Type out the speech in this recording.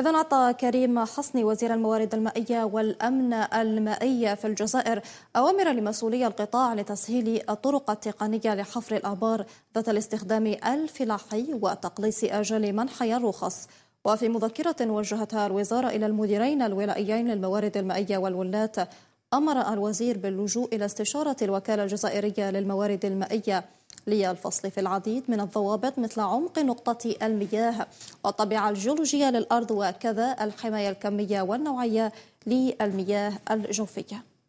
إذا أعطى كريم حصني وزير الموارد المائية والأمن المائي في الجزائر أوامر لمسؤولي القطاع لتسهيل الطرق التقنية لحفر الآبار ذات الاستخدام الفلاحي وتقليص آجال منحي الرخص وفي مذكرة وجهتها الوزارة إلى المديرين الولائيين للموارد المائية والولاة أمر الوزير باللجوء إلى استشارة الوكالة الجزائرية للموارد المائية للفصل في العديد من الضوابط مثل عمق نقطة المياه والطبيعة الجيولوجية للأرض وكذا الحماية الكمية والنوعية للمياه الجوفية